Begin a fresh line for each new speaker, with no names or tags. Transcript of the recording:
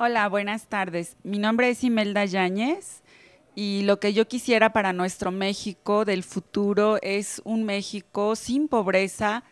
Hola, buenas tardes. Mi nombre es Imelda Yáñez y lo que yo quisiera para nuestro México del futuro es un México sin pobreza,